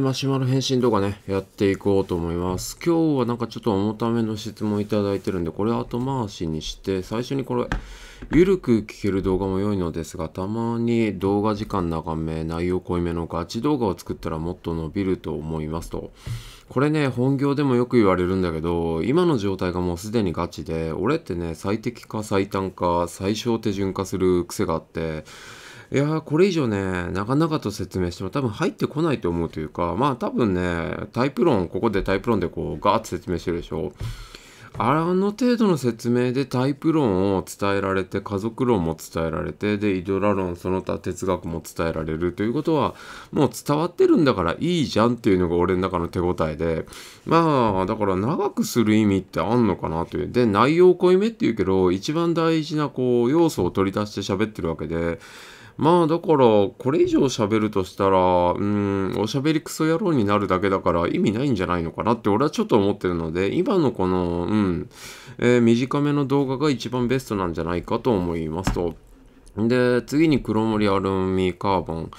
マシュマロ返信動画ね、やっていこうと思います。今日はなんかちょっと重ための質問いただいてるんで、これ後回しにして、最初にこれ、ゆるく聞ける動画も良いのですが、たまに動画時間長め、内容濃いめのガチ動画を作ったらもっと伸びると思いますと。これね、本業でもよく言われるんだけど、今の状態がもうすでにガチで、俺ってね、最適化、最短化、最小手順化する癖があって、いやー、これ以上ね、なかなかと説明しても多分入ってこないと思うというか、まあ多分ね、タイプ論、ここでタイプ論でこうガーッと説明してるでしょ。あの程度の説明でタイプ論を伝えられて、家族論も伝えられて、で、イドラ論、その他哲学も伝えられるということは、もう伝わってるんだからいいじゃんっていうのが俺の中の手応えで、まあ、だから長くする意味ってあんのかなという。で、内容濃いめっていうけど、一番大事なこう、要素を取り出して喋ってるわけで、まあだからこれ以上喋るとしたらうんおしゃべりクソ野郎になるだけだから意味ないんじゃないのかなって俺はちょっと思ってるので今のこのうん、えー、短めの動画が一番ベストなんじゃないかと思いますと。で、次に黒森アルミカーボン。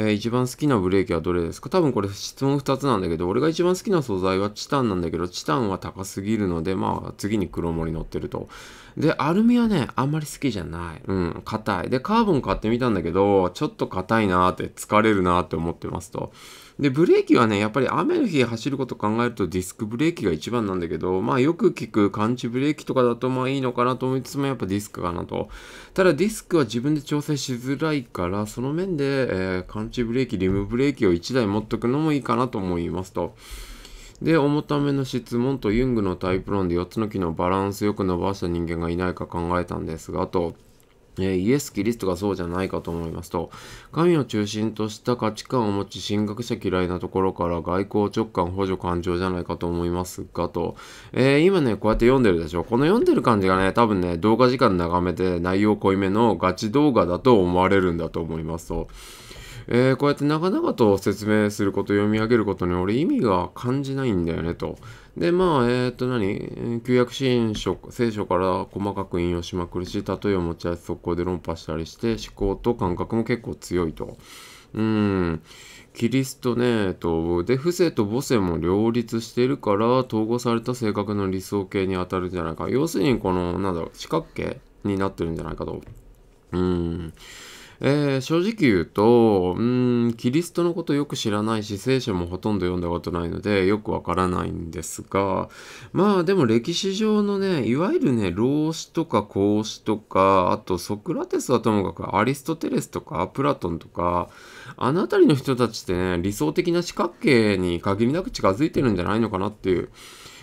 えー、一番好きなブレーキはどれですか多分これ質問2つなんだけど、俺が一番好きな素材はチタンなんだけど、チタンは高すぎるので、まあ次に黒森乗ってると。で、アルミはね、あんまり好きじゃない。うん、硬い。で、カーボン買ってみたんだけど、ちょっと硬いなーって、疲れるなーって思ってますと。で、ブレーキはね、やっぱり雨の日走ること考えるとディスクブレーキが一番なんだけど、まあよく聞く感知ブレーキとかだとまあいいのかなと思いつつもやっぱディスクかなと。ただディスクは自分で調整しづらいから、その面で、えー、感チブレーキ、リムブレーキを1台持っとくのもいいかなと思いますと。で、重ための質問とユングのタイプ論で4つの機能をバランスよく伸ばした人間がいないか考えたんですが、と、えイエス・キリストがそうじゃないかと思いますと、神を中心とした価値観を持ち、進学者嫌いなところから外交直感補助感情じゃないかと思いますがと、えー、今ね、こうやって読んでるでしょ。この読んでる感じがね、多分ね、動画時間長めて内容濃いめのガチ動画だと思われるんだと思いますと。えー、こうやって長々と説明すること、読み上げることに俺意味が感じないんだよねと。で、まあ、えっ、ー、と何、旧約新書、聖書から細かく引用しまくるし、例えを持ち合わせ速攻で論破したりして、思考と感覚も結構強いと。うん。キリストね、と、で、不正と母性も両立しているから、統合された性格の理想形に当たるんじゃないか。要するに、この、なんだろう、四角形になってるんじゃないかと。うん。えー、正直言うと、うん、キリストのことよく知らないし、聖書もほとんど読んだことないので、よくわからないんですが、まあでも歴史上のね、いわゆるね、老子とか孔子とか、あとソクラテスはともかくアリストテレスとか、プラトンとか、あの辺りの人たちってね、理想的な四角形に限りなく近づいてるんじゃないのかなっていう、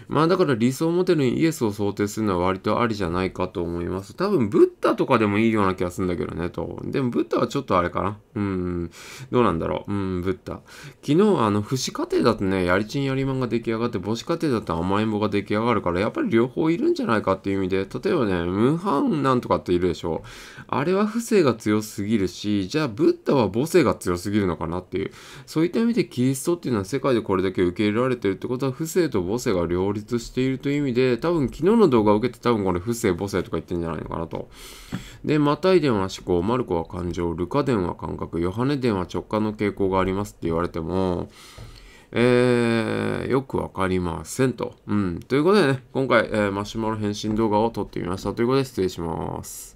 まあだから理想モデルにイエスを想定するのは割とありじゃないかと思います。多分ブッダとかでもいいような気がするんだけどね、と。でもブッダはちょっとあれかな。うん、どうなんだろう。うん、ブッダ。昨日、あの、不死家庭だとね、やりちんやりまんが出来上がって、母子家庭だと甘えん坊が出来上がるから、やっぱり両方いるんじゃないかっていう意味で、例えばね、ムハンなんとかっているでしょ。う。あれは不正が強すぎるし、じゃあブッダは母性が強すぎるのかなっていう。そういった意味でキリストっていうのは世界でこれだけ受け入れられてるってことは、不正と母性が両方両立しているという意味で、多分昨日の動画を受けて多分これ、不正母性とか言ってんじゃないのかなと。で、またい伝は思考、マルコは感情、ルカ伝は感覚、ヨハネ伝は直感の傾向がありますって言われても、えー、よくわかりませんと。うん。ということでね、今回、えー、マシュマロ返信動画を撮ってみましたということで失礼します。